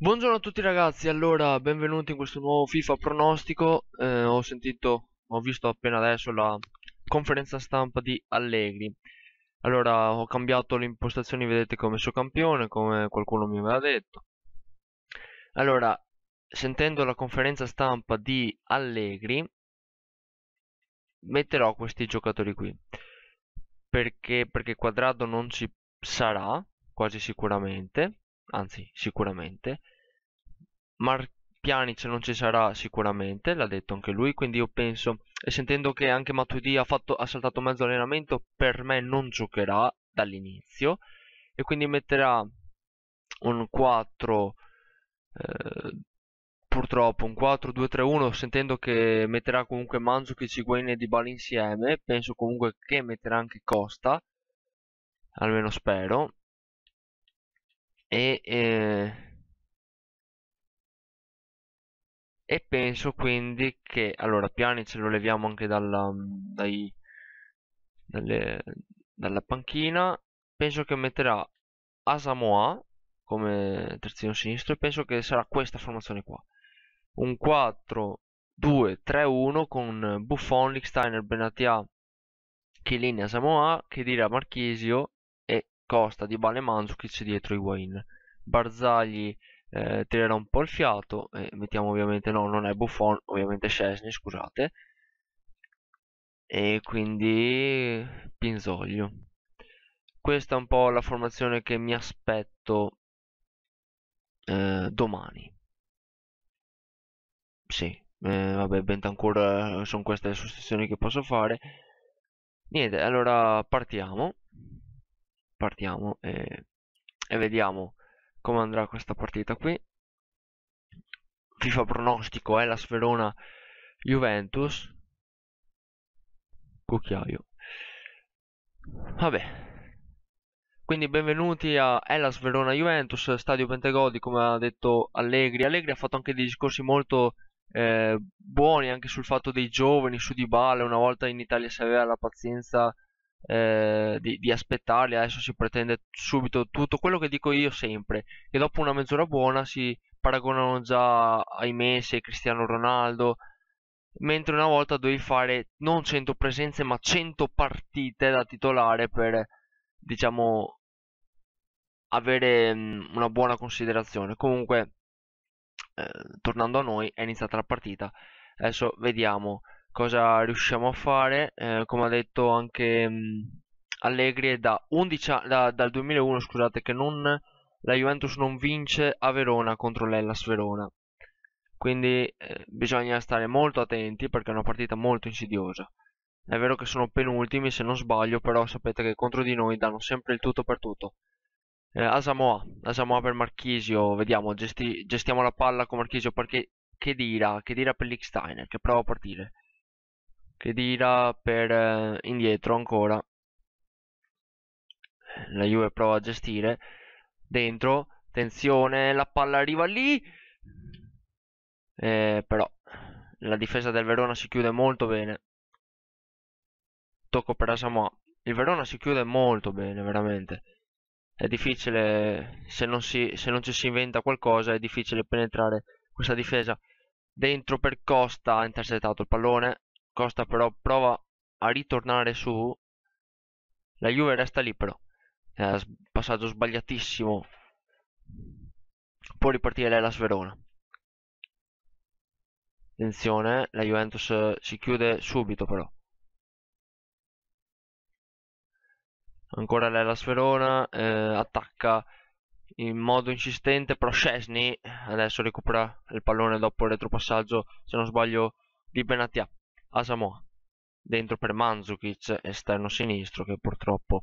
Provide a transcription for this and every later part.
Buongiorno a tutti ragazzi, allora benvenuti in questo nuovo FIFA pronostico eh, Ho sentito, ho visto appena adesso la conferenza stampa di Allegri Allora ho cambiato le impostazioni, vedete come suo campione, come qualcuno mi aveva detto Allora, sentendo la conferenza stampa di Allegri Metterò questi giocatori qui Perché, perché Quadrado non ci sarà, quasi sicuramente anzi sicuramente. Mar- Pjanic non ci sarà sicuramente, l'ha detto anche lui, quindi io penso, e sentendo che anche Matuidi ha, fatto, ha saltato mezzo allenamento, per me non giocherà dall'inizio e quindi metterà un 4, eh, purtroppo un 4-2-3-1, sentendo che metterà comunque Mandzukic, Higuain e Dybala insieme, penso comunque che metterà anche Costa, almeno spero, e, eh, e penso quindi che allora piani ce lo leviamo anche dalla, mhmm, dai, dalle, dalla panchina penso che metterà Asamoa come terzino sinistro e penso che sarà questa formazione qua un 4 2 3 1 con Buffon, Licksteiner, Benatia Chiellini, Asamoa, Chedira, Marchisio Costa, Dybala e Mandzukic dietro i Wayne. Barzagli eh, tirerà un po' il fiato, eh, mettiamo ovviamente no, non è Buffon, ovviamente Scesni, scusate. E quindi Pinzoglio. Questa è un po' la formazione che mi aspetto eh, domani. Sì, eh, vabbè, Bentancur eh, sono queste le sostituzioni che posso fare. Niente, allora partiamo partiamo e, e vediamo come andrà questa partita qui. FIFA pronostico è eh, la Sverona Juventus. Cucchiaio. Vabbè. Quindi benvenuti a Hellas Verona Juventus, stadio Pentegodi, come ha detto Allegri. Allegri ha fatto anche dei discorsi molto eh, buoni anche sul fatto dei giovani, su Di Bale. Una volta in Italia si aveva la pazienza eh, di, di, aspettarli, adesso si pretende subito tutto quello che dico io sempre, che dopo una mezz'ora buona si paragonano già ai Messi, ai Cristiano Ronaldo, mentre una volta dovevi fare non 100 presenze ma 100 partite da titolare per diciamo avere mh, mm, una buona considerazione. Comunque, eh, tornando a noi, è iniziata la partita. Adesso vediamo cosa riusciamo a fare. Eh, come ha detto anche mh, mm, Allegri, è da 11 a- da, dal 2001 scusate, che non, la Juventus non vince a Verona contro l'Ellas Verona. Quindi eh, bisogna stare molto attenti perché è una partita molto insidiosa. È vero che sono penultimi se non sbaglio, però sapete che contro di noi danno sempre il tutto per tutto. Eh, Asamoa, Asamoa per Marchisio, vediamo, gesti- gestiamo la palla con Marchisio perché che dirà, che dirà per Licksteiner che prova a partire che tira per eh, indietro ancora la Juve prova a gestire dentro attenzione la palla arriva lì eh, però la difesa del Verona si chiude molto bene tocco per la Samoa il Verona si chiude molto bene veramente è difficile se non, si, se non ci si inventa qualcosa è difficile penetrare questa difesa dentro per Costa ha intercettato il pallone Costa però prova a ritornare su, la Juve resta lì però, eh, passaggio sbagliatissimo, può ripartire l'Elas Verona. Attenzione, la Juventus si chiude subito però. Ancora l'Elas Verona, eh, attacca in modo insistente, però Scesni adesso recupera il pallone dopo il retropassaggio, se non sbaglio, di Benatia a Dentro per Manzukic, esterno sinistro, che purtroppo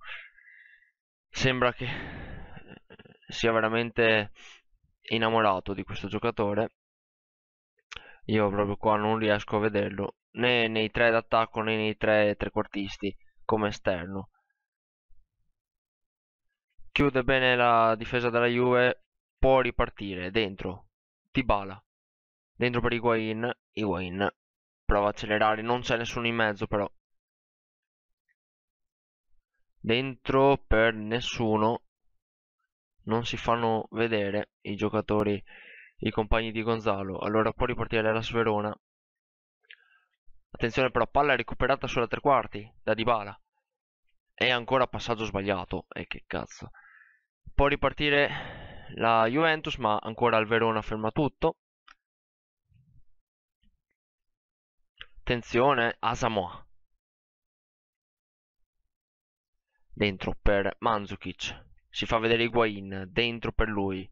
sembra che eh, sia veramente innamorato di questo giocatore. Io proprio qua non riesco a vederlo né nei tre d'attacco né nei tre trequartisti come esterno. Chiude bene la difesa della Juve, può ripartire dentro. Tibala. Dentro per Higuain, Higuain Prova a accelerare, non c'è nessuno in mezzo però. Dentro per nessuno. Non si fanno vedere i giocatori, i compagni di Gonzalo. Allora può ripartire la Sverona. Attenzione però, palla recuperata sulla tre quarti da Dybala. E ancora passaggio sbagliato. E che cazzo. Può ripartire la Juventus, ma ancora il Verona ferma tutto. attenzione a Samoa dentro per Mandzukic. si fa vedere Higuain dentro per lui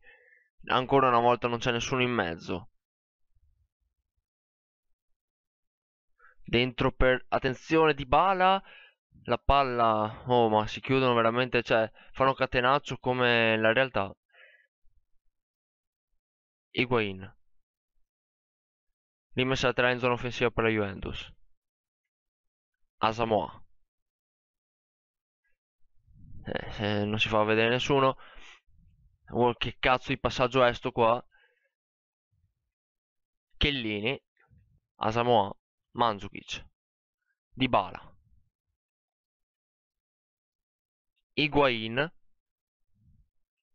ancora una volta non c'è nessuno in mezzo dentro per attenzione di Bala la palla oh ma si chiudono veramente cioè fanno catenaccio come la realtà Higuain rimessa messa 3 in zona offensiva per la Juventus. Asamoa. Eh, eh, non si fa vedere nessuno. Oh, che cazzo di passaggio è sto qua? Chellini, Asamoa, Mandzukic, Dybala, Higuain.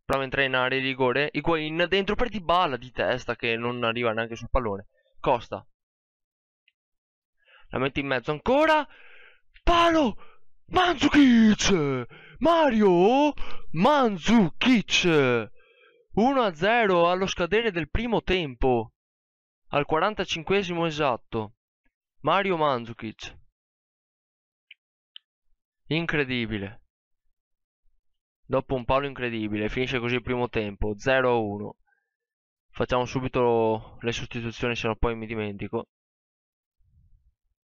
Prova a entrare in area di rigore. Higuain dentro per Dybala di testa che non arriva neanche sul pallone. Costa. La mette in mezzo ancora. Palo! Manzukic! Mario Manzukic! 1-0 allo scadere del primo tempo. Al 45 esatto. Mario Manzukic. Incredibile. Dopo un palo incredibile, finisce così il primo tempo, 0-1 facciamo subito le sostituzioni se no poi mi dimentico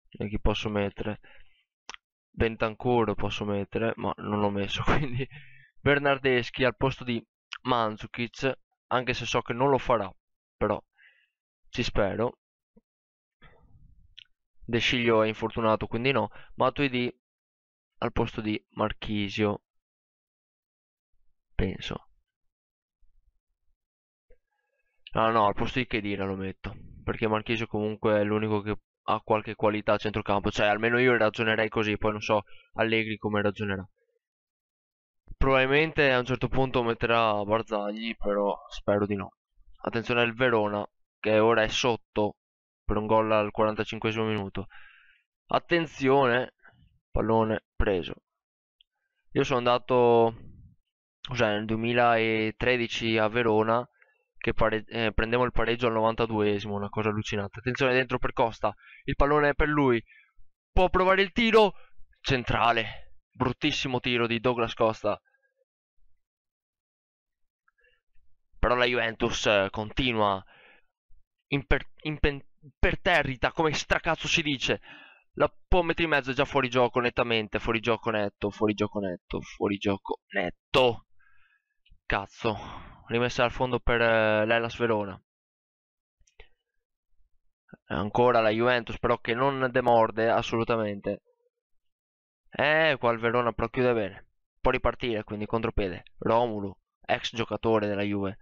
e chi posso mettere Bentancur posso mettere ma non l'ho messo quindi Bernardeschi al posto di Manzukic anche se so che non lo farà però ci spero De Sciglio è infortunato quindi no Matuidi al posto di Marchisio penso No, no, al posto di Chedira lo metto, perché Marchese comunque è l'unico che ha qualche qualità a centrocampo, cioè almeno io ragionerei così, poi non so Allegri come ragionerà. Probabilmente a un certo punto metterà Barzagli, però spero di no. Attenzione al Verona, che ora è sotto per un gol al 45 minuto. Attenzione, pallone preso. Io sono andato cioè, nel 2013 a Verona che pare- eh, prendiamo il pareggio al 92esimo, una cosa allucinante. Attenzione dentro per Costa, il pallone è per lui, può provare il tiro, centrale, bruttissimo tiro di Douglas Costa. Però la Juventus eh, continua imper- impen- imperterrita, come stracazzo si dice, la può mettere in mezzo è già fuori gioco nettamente, fuori gioco netto, fuori gioco netto, fuori gioco netto. Cazzo rimessa al fondo per eh, l'Elas Verona ancora la Juventus però che non demorde assolutamente eh qua il Verona però chiude bene può ripartire quindi contropiede Romulo, ex giocatore della Juve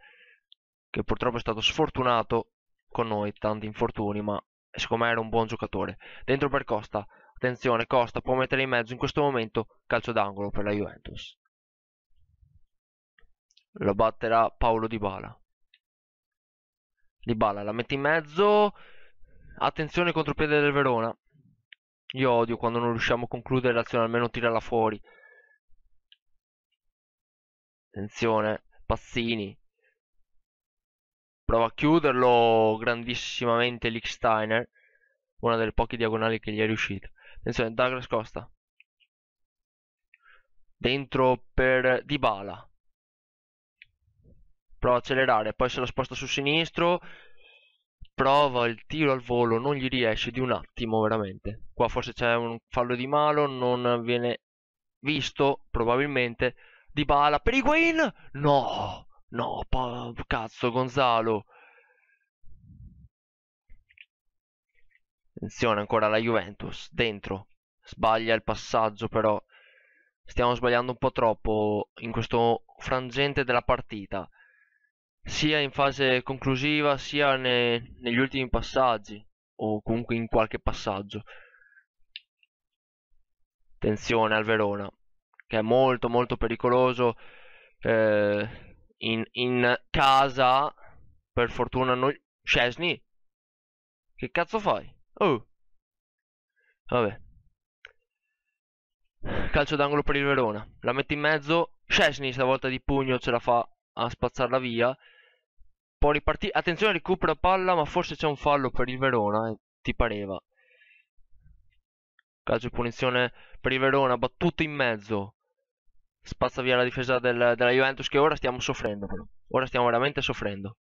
che purtroppo è stato sfortunato con noi tanti infortuni ma siccome era un buon giocatore dentro per Costa attenzione Costa può mettere in mezzo in questo momento calcio d'angolo per la Juventus lo batterà Paolo Dybala. Dybala la mette in mezzo, attenzione contropiede del Verona. Io odio quando non riusciamo a concludere l'azione, almeno tirarla fuori. Attenzione, Passini. Prova a chiuderlo grandissimamente Lichsteiner. Una delle poche diagonali che gli è riuscita. Attenzione, Douglas Costa. Dentro per Dybala prova a accelerare, poi se lo sposta su sinistro, prova il tiro al volo, non gli riesce di un attimo veramente. Qua forse c'è un fallo di malo, non viene visto probabilmente. Di bala per Higuain? No, no, cazzo Gonzalo. Attenzione ancora la Juventus, dentro. Sbaglia il passaggio però. Stiamo sbagliando un po' troppo in questo frangente della partita sia in fase conclusiva sia ne, negli ultimi passaggi o comunque in qualche passaggio. Attenzione al Verona, che è molto molto pericoloso eh, in, in, casa, per fortuna noi... Scesni? Che cazzo fai? Oh! Vabbè. Calcio d'angolo per il Verona. La mette in mezzo. Scesni stavolta di pugno ce la fa a spazzarla via. Può ripartire. Attenzione, recupera palla, ma forse c'è un fallo per il Verona. Eh, ti pareva. Calcio di punizione per il Verona, battuto in mezzo. Spazza via la difesa del, della Juventus che ora stiamo soffrendo. Però. Ora stiamo veramente soffrendo.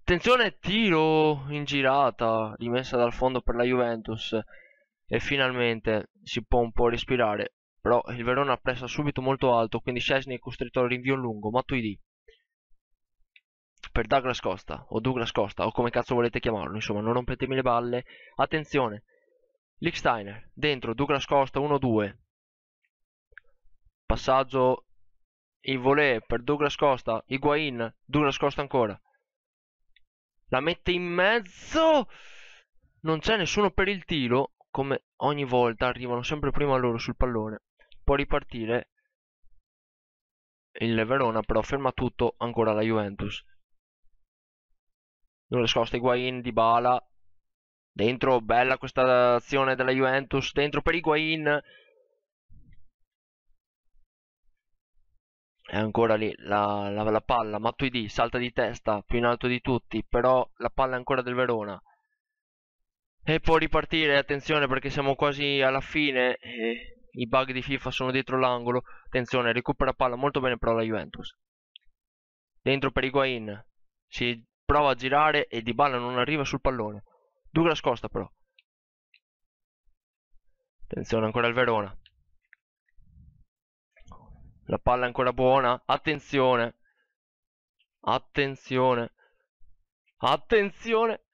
Attenzione, tiro in girata, rimessa dal fondo per la Juventus. E finalmente si può un po' respirare. Però il Verona pressa subito molto alto, quindi Scesni è costretto al rinvio lungo. Matuidi per Douglas Costa, o Douglas Costa, o come cazzo volete chiamarlo, insomma, non rompetemi le balle. Attenzione, Licksteiner, dentro, Douglas Costa, 1-2. Passaggio il volé per Douglas Costa, Higuain, Douglas Costa ancora. La mette in mezzo, non c'è nessuno per il tiro, come ogni volta arrivano sempre prima loro sul pallone può ripartire il Verona però ferma tutto ancora la Juventus non nascosta Higuain di Bala dentro bella questa azione della Juventus dentro per Higuain è ancora lì la, la, la palla Matuidi salta di testa più in alto di tutti però la palla è ancora del Verona e può ripartire attenzione perché siamo quasi alla fine eh i bug di FIFA sono dietro l'angolo, attenzione, recupera palla molto bene però la Juventus. Dentro per Higuain, si prova a girare e Dybala non arriva sul pallone. dura scosta però. Attenzione ancora il Verona. La palla è ancora buona, attenzione. Attenzione. Attenzione.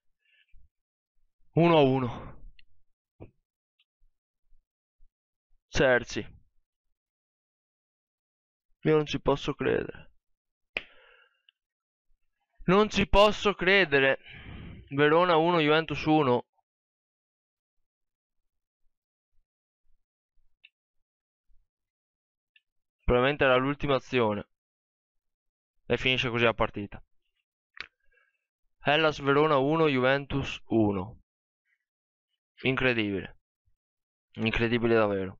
1 a 1. Terzi. Io non ci posso credere. Non ci posso credere. Verona 1, Juventus 1. Probabilmente era l'ultima azione. E finisce così la partita. Hellas Verona 1, Juventus 1. Incredibile. Incredibile davvero.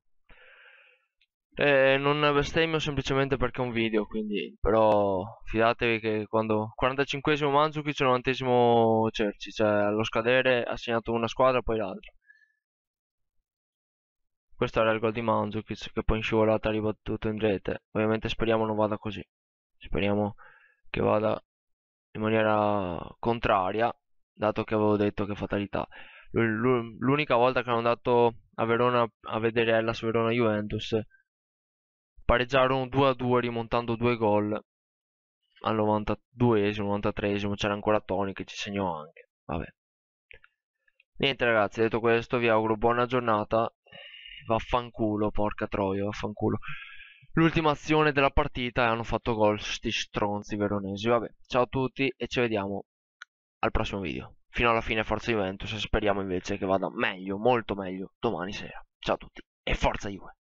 Eh, non bestemmio semplicemente perché è un video, quindi però fidatevi che quando 45esimo Mandzukic e 90esimo Cerci, cioè allo scadere ha segnato una squadra poi l'altra. Questo era il gol di Mandzukic che poi in scivolata ha ribattuto in rete. Ovviamente speriamo non vada così. Speriamo che vada in maniera contraria, dato che avevo detto che fatalità. L'unica volta che sono andato a Verona a vedere Hellas Verona Juventus pareggiarono 2 a 2 rimontando due gol al 92 93esimo c'era ancora Tony che ci segnò anche. Vabbè. Niente ragazzi, detto questo vi auguro buona giornata. Vaffanculo, porca troia, vaffanculo. L'ultima azione della partita e hanno fatto gol sti stronzi veronesi. Vabbè, ciao a tutti e ci vediamo al prossimo video. Fino alla fine Forza Juventus, speriamo invece che vada meglio, molto meglio domani sera. Ciao a tutti e Forza Juve.